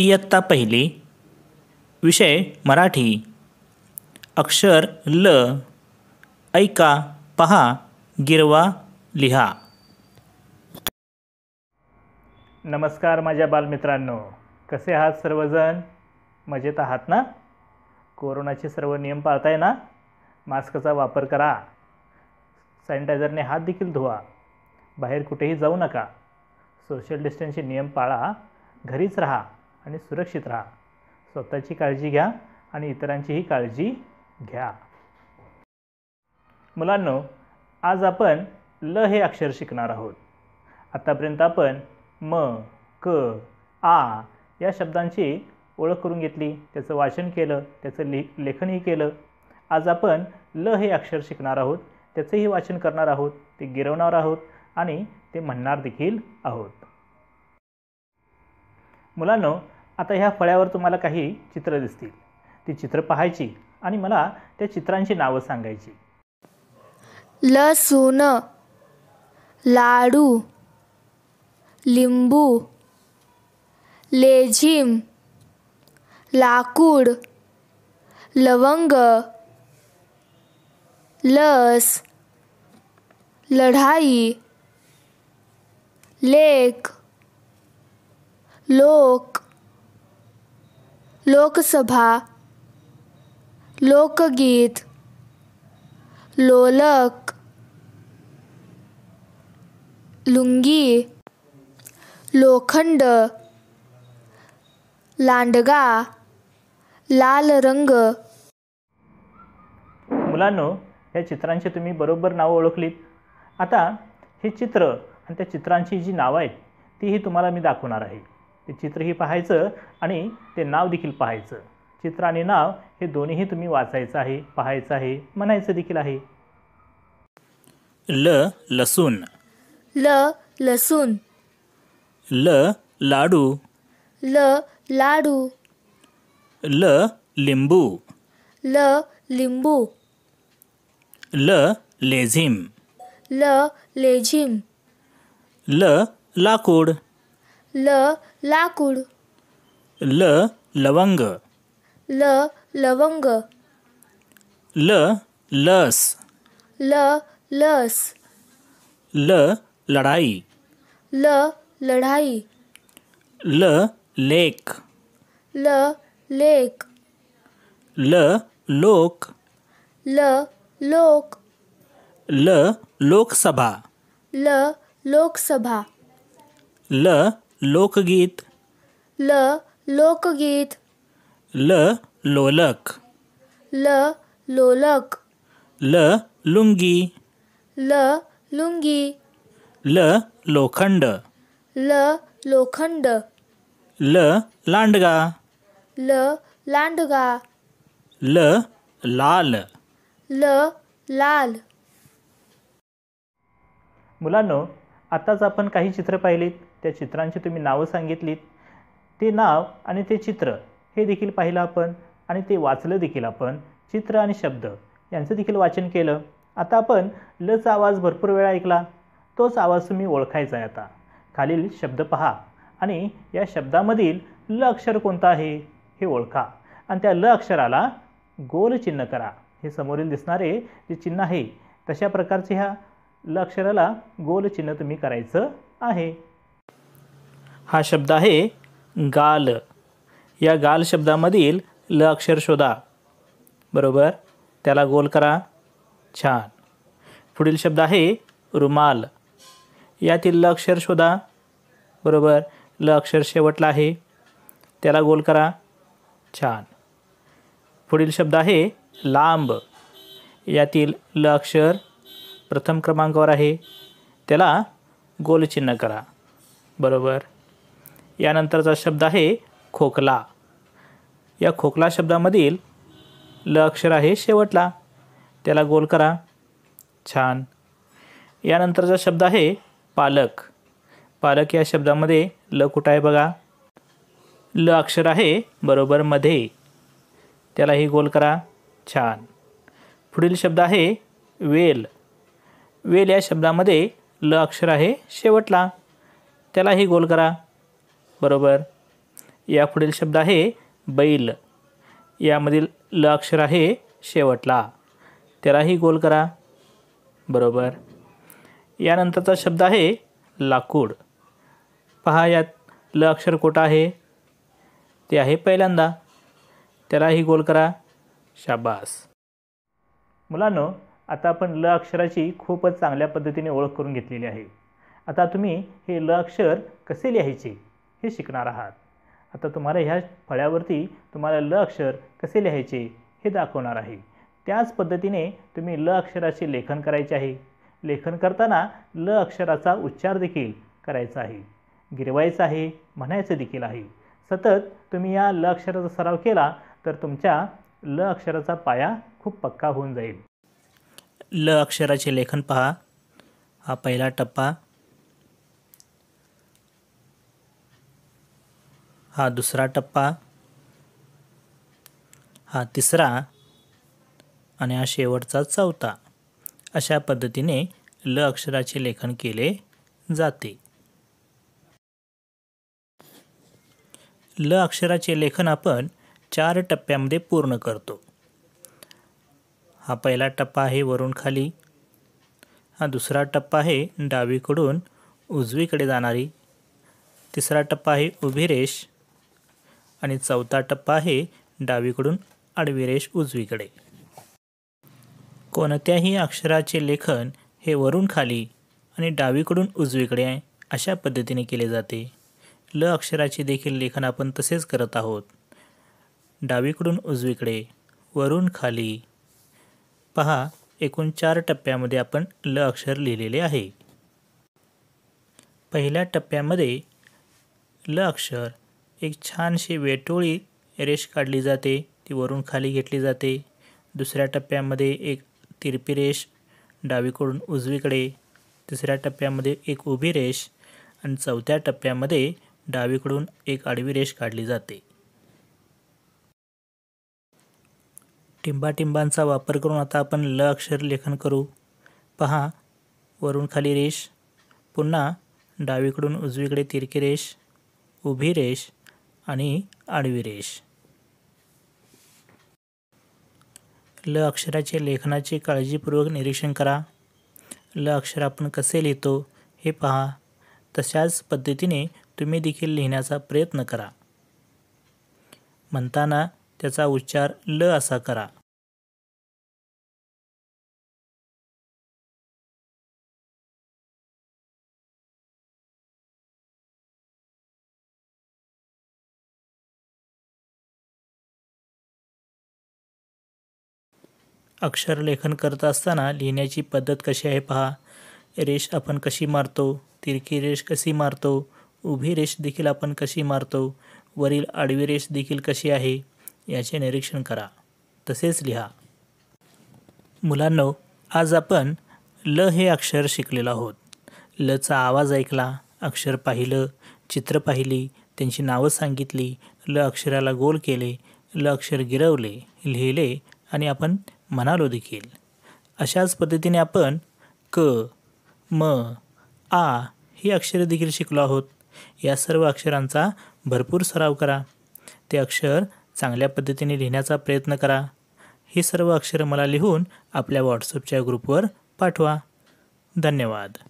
इयत्ता पहिली विषय मराठी अक्षर ल ऐका पहा गिरवा लिहा नमस्कार माझ्या बालमित्रांनो कसे आहात सर्वजण मजेत आहात ना कोरोनाचे सर्व नियम पाळताय ना मास्कचा वापर करा सॅनिटायझरने हात देखील धुवा बाहेर कुठेही जाऊ नका सोशल डिस्टन्सचे नियम पाळा घरीच राहा आणि सुरक्षित राहा स्वतःची काळजी घ्या आणि इतरांचीही काळजी घ्या मुलांनो आज आपण ल हे अक्षर शिकणार आहोत आतापर्यंत आपण म क आ या शब्दांची ओळख करून घेतली त्याचं वाचन केलं त्याचं लि लेखनही केलं आज आपण ल हे अक्षर शिकणार आहोत त्याचंही वाचन करणार आहोत ते गिरवणार आहोत आणि ते म्हणणार देखील आहोत मुलांनो आता ह्या फळ्यावर तुम्हाला काही चित्र दिसतील ती चित्र पाहायची आणि मला त्या चित्रांची नावं सांगायची लसूण लाडू लिंबू लेझिम लाकूड लवंग लस लढाई लेक लोक लोकसभा लोकगीत लोलक लुंगी लोखंड लांडगा लाल रंग मुलांनो या चित्रांची तुम्ही बरोबर नावं ओळखलीत आता हे चित्र आणि त्या चित्रांची जी नावं आहेत तीही तुम्हाला मी दाखवणार आहे हे चित्रही पाहायचं आणि ते नाव देखील पाहायचं चित्र आणि नाव हे दोन्हीही तुम्ही वाचायचं आहे पाहायचं आहे म्हणायचं देखील आहे ल लसून ल लसून ल लाडू ल लाडू ल लिंबू ल लिंबू ल लेझिम ल लेझिम ल लाकूड ल लाकूड ल लवंग ल लवंग ल लस ल लस ल लढाई ल लढाई ल लेक ल लेक ल लोक ल लोक ल लोकसभा ल लोकसभा ल लोकगीत ल लोकगीत ल लोलक ल लोलक ल लुंगी ल लुंगी ल लोखंड ल लोखंड ल लांडगा ल लांडगा ल लाल ल लाल मुलांनो आताच आपण काही चित्र पाहिलीत त्या चित्रांची तुम्ही नावं सांगितलीत ते नाव आणि ते चित्र हे देखील पाहिलं आपण आणि ते वाचलं देखील आपण चित्र आणि शब्द यांचं देखील वाचन केलं आता आपण लचा आवाज भरपूर वेळा ऐकला तोच आवाज तुम्ही ओळखायचा आहे आता खालील शब्द पहा आणि या शब्दामधील ल अक्षर कोणतं आहे हे ओळखा आणि त्या ल अक्षराला गोल चिन्ह करा हे समोरील दिसणारे जे चिन्ह आहे तशा प्रकारचे ह्या ल अक्षराला गोल चिन्ह तुम्ही करायचं आहे हा शब्द आहे गाल या गाल शब्दामधील ल अक्षर शोधा बरोबर त्याला गोल करा छान पुढील शब्द आहे रुमाल यातील ल अक्षर शोधा बरोबर ल अक्षर शेवटला आहे त्याला गोल करा छान पुढील शब्द आहे लांब यातील ल अक्षर प्रथम क्रमांकावर आहे त्याला गोलचिन्ह करा बरोबर यानंतरचा शब्द आहे खोकला या खोकला शब्दामधील ल अक्षर आहे शेवटला त्याला गोल करा छान यानंतरचा शब्द आहे पालक पालक या शब्दामध्ये ल कुठं आहे बघा ल अक्षर आहे बरोबर मध्ये त्यालाही गोल करा छान पुढील शब्द आहे वेल वेल या शब्दामध्ये ल अक्षर आहे शेवटला त्यालाही गोल करा बरोबर यापुढील शब्द आहे बैल यामधील ल अक्षर आहे शेवटला त्यालाही गोल करा बरोबर यानंतरचा शब्द आहे लाकूड पहा यात ल अक्षर कोटा आहे ते आहे पहिल्यांदा त्यालाही गोल करा शाबास मुलांनो आता आपण ल अक्षराची खूपच चांगल्या पद्धतीने ओळख करून घेतलेली आहे आता तुम्ही हे ल अक्षर कसे लिहायचे हे शिकणार आहात आता तुम्हाला ह्या फळ्यावरती तुम्हाला ल अक्षर कसे लिहायचे हे दाखवणार आहे त्याच पद्धतीने तुम्ही ल अक्षराचे लेखन करायचे आहे लेखन करताना ल अक्षराचा उच्चार देखील करायचा आहे गिरवायचं आहे म्हणायचं देखील आहे सतत तुम्ही या ल अक्षराचा सराव केला तर तुमच्या ल अक्षराचा पाया खूप पक्का होऊन जाईल ल अक्षराचे लेखन पहा हा पहिला टप्पा हा दुसरा टप्पा हा तिसरा आणि हा शेवटचा चौथा अशा पद्धतीने ल अक्षराचे लेखन केले जाते ल अक्षराचे लेखन आपण चार टप्प्यामध्ये पूर्ण करतो हा पहिला टप्पा आहे वरून खाली हा दुसरा टप्पा आहे डावीकडून उजवीकडे जाणारी तिसरा टप्पा आहे उभी आणि चौथा टप्पा आहे डावीकडून आडविरेश उजवीकडे कोणत्याही अक्षराचे लेखन हे वरून खाली आणि डावीकडून उजवीकडे अशा पद्धतीने केले जाते ल अक्षराचे देखील लेखन आपण तसेच करत आहोत डावीकडून उजवीकडे वरून खाली पहा एकूण चार टप्प्यामध्ये आपण ल अक्षर लिहिलेले आहे पहिल्या टप्प्यामध्ये ल अक्षर एक छानशी वेटोळी रेष काढली जाते ती वरून खाली घेतली जाते दुसऱ्या टप्प्यामध्ये एक तिरपी रेष डावीकडून उजवीकडे तिसऱ्या टप्प्यामध्ये एक उभी रेष आणि चौथ्या टप्प्यामध्ये डावीकडून एक आडवी रेष काढली जाते टिंबाटिंबांचा वापर करून आता आपण ल अक्षर लेखन करू पहा वरून खाली रेष पुन्हा डावीकडून उजवीकडे तिरकी रेष उभी रेष आणि आडविरेश ल अक्षराचे लेखनाचे काळजीपूर्वक निरीक्षण करा ल अक्षर आपण कसे लिहितो हे पहा तशाच पद्धतीने तुम्ही देखील लिहिण्याचा प्रयत्न करा म्हणताना त्याचा उच्चार ल असा करा अक्षरलेखन करत असताना लिहिण्याची पद्धत कशी आहे पहा रेष आपण कशी मारतो तिरकी रेष कशी मारतो उभी रेष देखील आपण कशी मारतो वरील आडवी रेष देखील कशी आहे याचे निरीक्षण करा तसेच लिहा मुलांनो आज आपण ल हे अक्षर शिकलेलो आहोत लचा आवाज ऐकला अक्षर पाहिलं चित्र पाहिली त्यांची नावं सांगितली ल अक्षराला गोल केले ल अक्षर गिरवले लिहिले आणि आपण म्हणालो देखील अशाच पद्धतीने आपण क म आ ही अक्षरे देखील शिकलो आहोत या सर्व अक्षरांचा भरपूर सराव करा ते अक्षर चांगल्या पद्धतीने लिहिण्याचा प्रयत्न करा ही सर्व अक्षरं मला लिहून आपल्या व्हॉट्सअपच्या ग्रुपवर पाठवा धन्यवाद